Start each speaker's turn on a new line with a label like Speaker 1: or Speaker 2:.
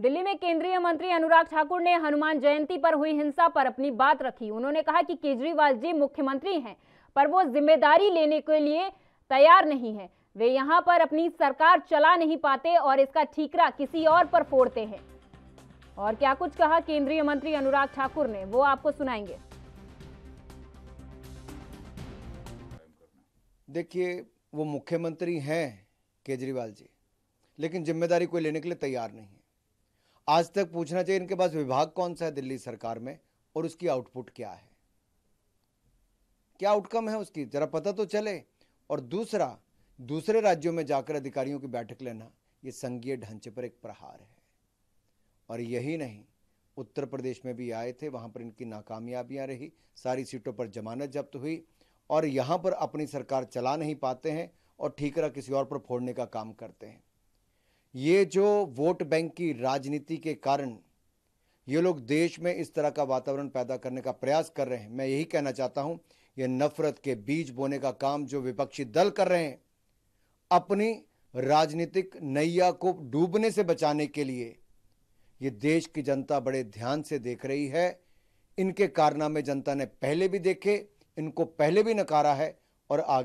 Speaker 1: दिल्ली में केंद्रीय मंत्री अनुराग ठाकुर ने हनुमान जयंती पर हुई हिंसा पर अपनी बात रखी उन्होंने कहा कि केजरीवाल जी मुख्यमंत्री हैं पर वो जिम्मेदारी लेने के लिए तैयार नहीं है वे यहाँ पर अपनी सरकार चला नहीं पाते और इसका ठीकरा किसी और पर फोड़ते हैं और क्या कुछ कहा केंद्रीय मंत्री अनुराग ठाकुर ने वो आपको सुनाएंगे
Speaker 2: देखिए वो मुख्यमंत्री हैं केजरीवाल जी लेकिन जिम्मेदारी कोई लेने के लिए तैयार नहीं है आज तक पूछना चाहिए इनके पास विभाग कौन सा है दिल्ली सरकार में और उसकी आउटपुट क्या है क्या आउटकम है उसकी जरा पता तो चले और दूसरा दूसरे राज्यों में जाकर अधिकारियों की बैठक लेना ये संघीय ढांचे पर एक प्रहार है और यही नहीं उत्तर प्रदेश में भी आए थे वहां पर इनकी नाकामयाबियां रही सारी सीटों पर जमानत जब्त हुई और यहां पर अपनी सरकार चला नहीं पाते हैं और ठीकरा किसी और पर फोड़ने का काम करते हैं ये जो वोट बैंक की राजनीति के कारण ये लोग देश में इस तरह का वातावरण पैदा करने का प्रयास कर रहे हैं मैं यही कहना चाहता हूं ये नफरत के बीज बोने का काम जो विपक्षी दल कर रहे हैं अपनी राजनीतिक नैया को डूबने से बचाने के लिए ये देश की जनता बड़े ध्यान से देख रही है इनके कारनामे जनता ने पहले भी देखे इनको पहले भी नकारा है और आगे